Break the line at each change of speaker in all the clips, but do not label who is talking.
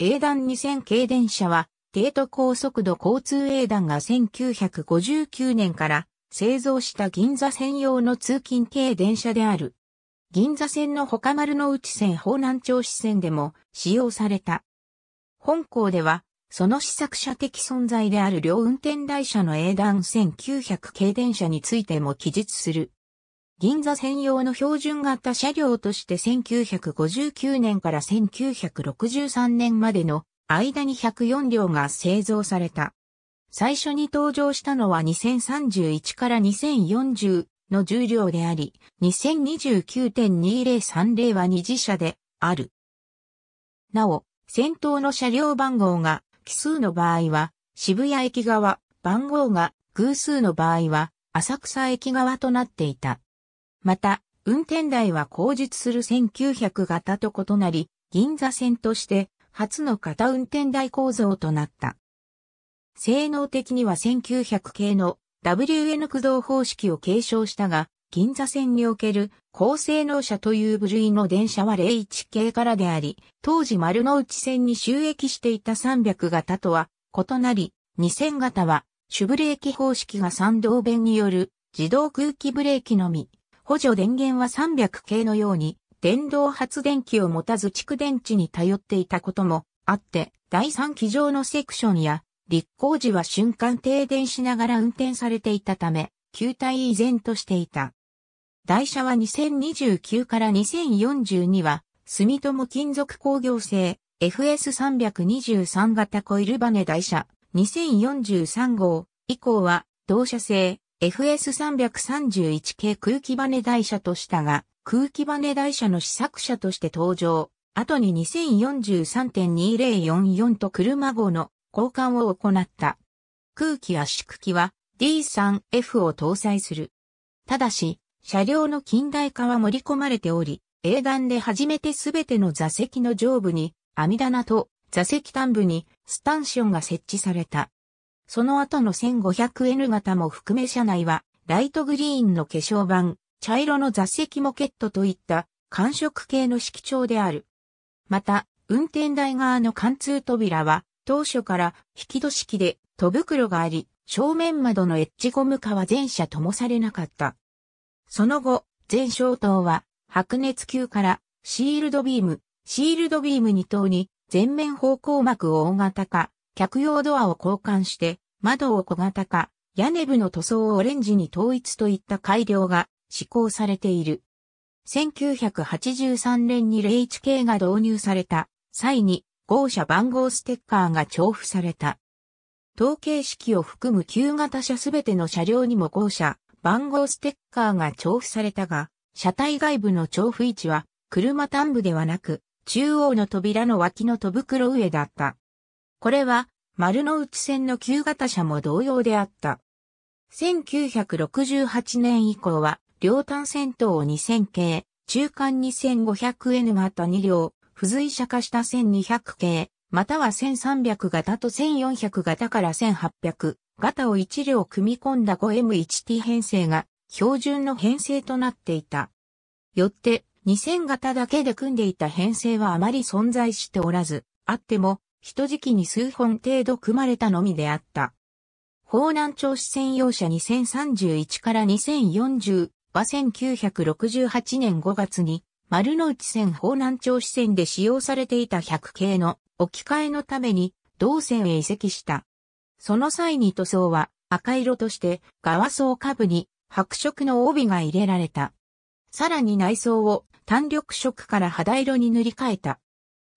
英断2000系電車は、低都高速度交通英断が1959年から製造した銀座専用の通勤系電車である。銀座線の他丸の内線方南町支線でも使用された。本校では、その試作者的存在である両運転台車の英断1900系電車についても記述する。銀座専用の標準型車両として1959年から1963年までの間に104両が製造された。最初に登場したのは2031から2040の重量であり、2029.2030は二次車である。なお、先頭の車両番号が奇数の場合は渋谷駅側、番号が偶数の場合は浅草駅側となっていた。また、運転台は後述する1900型と異なり、銀座線として初の型運転台構造となった。性能的には1900系の WN 駆動方式を継承したが、銀座線における高性能車という部類の電車は01系からであり、当時丸の内線に収益していた300型とは異なり、2000型は主ブレーキ方式が三動弁による自動空気ブレーキのみ、補助電源は300系のように、電動発電機を持たず蓄電池に頼っていたこともあって、第3機上のセクションや、立候時は瞬間停電しながら運転されていたため、球体依然としていた。台車は2029から2042は、住友金属工業製 FS323 型コイルバネ台車2043号以降は同社製 FS331 系空気バネ台車としたが、空気バネ台車の試作車として登場。後に2043.2044と車号の交換を行った。空気圧縮機は D3F を搭載する。ただし、車両の近代化は盛り込まれており、英断で初めてすべての座席の上部に網棚と座席端部にスタンションが設置された。その後の 1500N 型も含め車内は、ライトグリーンの化粧板、茶色の座席モケットといった寒色系の色調である。また、運転台側の貫通扉は、当初から引き戸式で戸袋があり、正面窓のエッジゴム化は全車ともされなかった。その後、全小灯は白熱球からシールドビーム、シールドビーム2等に全面方向膜を大型化、客用ドアを交換して、窓を小型化、屋根部の塗装をオレンジに統一といった改良が施行されている。1983年に 0HK が導入された際に号車番号ステッカーが重付された。統計式を含む旧型車すべての車両にも号車番号ステッカーが重付されたが、車体外部の重付位置は車端部ではなく中央の扉の脇の戸袋上だった。これは丸の内線の旧型車も同様であった。1968年以降は、両端線頭2000系、中間 2500N 型2両、付随車化した1200系、または1300型と1400型から1800型を1両組み込んだ 5M1T 編成が標準の編成となっていた。よって、2000型だけで組んでいた編成はあまり存在しておらず、あっても一時期に数本程度組まれたのみであった。法南町市専用車2031から2040は1968年5月に丸の内線法南町支線で使用されていた100系の置き換えのために同線へ移籍した。その際に塗装は赤色として側層下部に白色の帯が入れられた。さらに内装を単緑色から肌色に塗り替えた。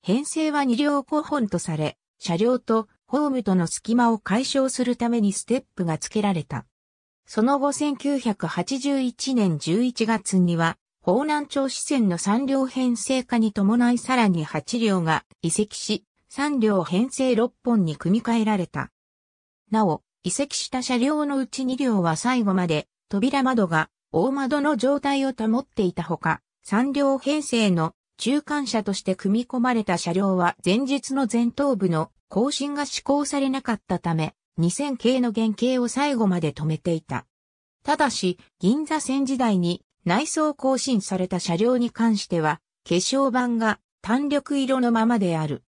編成は2両後本とされ、車両とホームとの隙間を解消するためにステップが付けられた。その後1981年11月には、方南町支線の3両編成化に伴いさらに8両が移籍し、3両編成6本に組み替えられた。なお、移籍した車両のうち2両は最後まで扉窓が大窓の状態を保っていたほか、3両編成の中間車として組み込まれた車両は前日の前頭部の更新が施行されなかったため、2000系の原型を最後まで止めていた。ただし、銀座線時代に内装更新された車両に関しては、化粧板が単緑色のままである。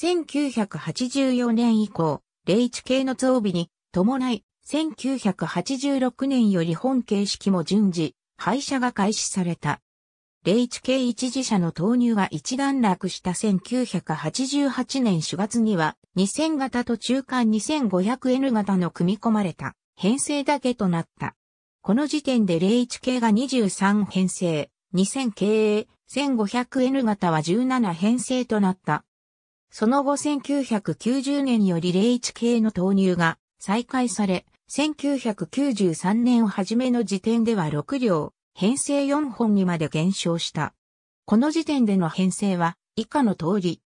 1984年以降、01系の増備に伴い、1986年より本形式も順次、廃車が開始された。イチ系一自社の投入が一段落した1988年4月には、2000型と中間 2500N 型の組み込まれた編成だけとなった。この時点でイチ系が23編成、2 0 0 0系、1500N 型は17編成となった。その後1990年よりイチ系の投入が再開され、1993年をじめの時点では6両、編成4本にまで減少した。この時点での編成は以下の通り。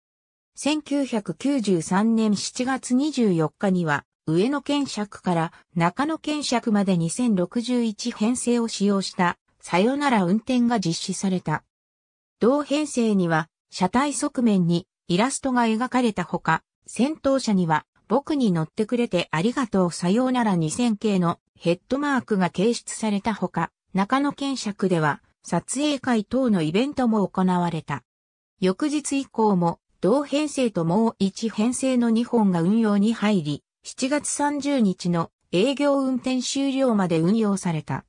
1993年7月24日には上野県尺から中野県尺まで2061編成を使用したさよなら運転が実施された。同編成には車体側面にイラストが描かれたほか、先頭車には僕に乗ってくれてありがとうさようなら2000系のヘッドマークが掲出されたほか、中野県尺では撮影会等のイベントも行われた。翌日以降も同編成ともう1編成の2本が運用に入り、7月30日の営業運転終了まで運用された。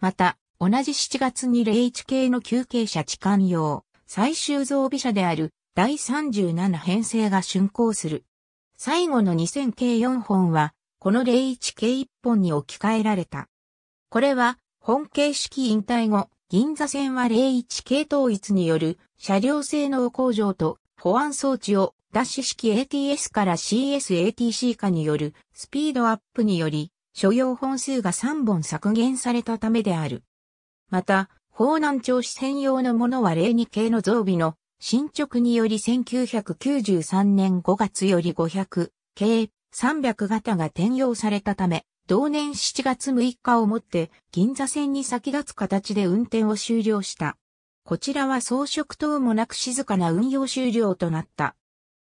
また、同じ7月に01系の休憩車置換用、最終増備車である第37編成が竣工する。最後の2000系4本は、この01系1本に置き換えられた。これは、本形式引退後、銀座線は01系統一による車両性能向上と保安装置をダッシュ式 ATS から CSATC 化によるスピードアップにより所要本数が3本削減されたためである。また、方南町市専用のものは02系の増備の進捗により1993年5月より500系300型が転用されたため、同年7月6日をもって銀座線に先立つ形で運転を終了した。こちらは装飾等もなく静かな運用終了となった。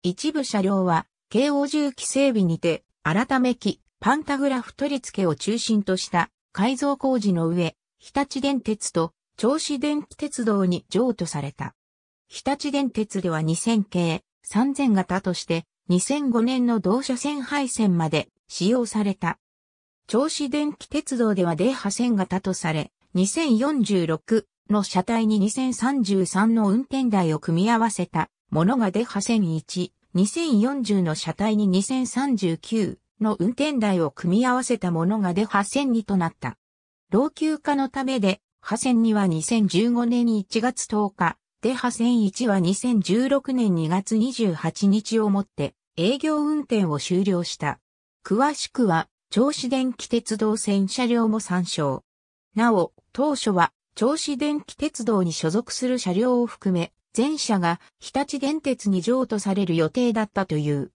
一部車両は、京王重機整備にて、改め機、パンタグラフ取り付けを中心とした改造工事の上、日立電鉄と銚子電気鉄道に譲渡された。日立電鉄では2000系、3000型として、2005年の同車線配線まで使用された。銚子電気鉄道ではデー線型とされ、2046の車体に2033の運転台を組み合わせたものがデー線1、2040の車体に2039の運転台を組み合わせたものがデー線2となった。老朽化のためで、破線2は2015年1月10日、デー線1は2016年2月28日をもって営業運転を終了した。詳しくは、銚子電気鉄道線車両も参照。なお、当初は、銚子電気鉄道に所属する車両を含め、全車が日立電鉄に譲渡される予定だったという。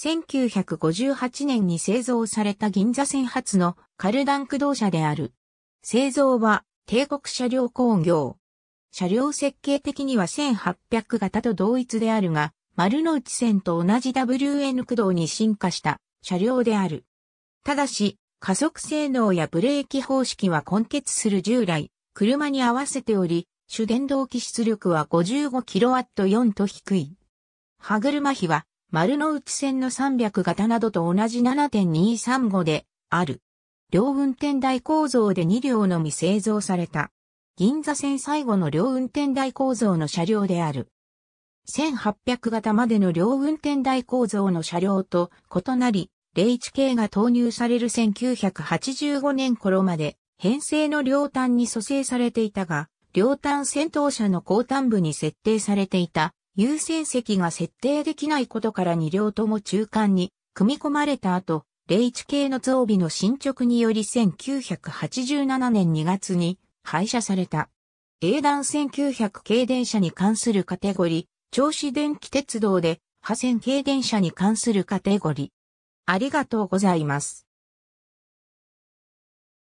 1958年に製造された銀座線発のカルダン駆動車である。製造は帝国車両工業。車両設計的には1800型と同一であるが、丸の内線と同じ WN 駆動に進化した車両である。ただし、加速性能やブレーキ方式は根結する従来、車に合わせており、主電動機出力は 55kW4 と低い。歯車比は、丸の内線の300型などと同じ7.235で、ある。両運転台構造で2両のみ製造された。銀座線最後の両運転台構造の車両である。1800型までの両運転台構造の車両と異なり、0.01K が投入される1985年頃まで、編成の両端に蘇生されていたが、両端戦闘車の後端部に設定されていた優先席が設定できないことから2両とも中間に組み込まれた後、01系の増備の進捗により1987年2月に廃車された。英断1900系電車に関するカテゴリー、銚子電気鉄道で、破線系電車に関するカテゴリー。ありがとうございます。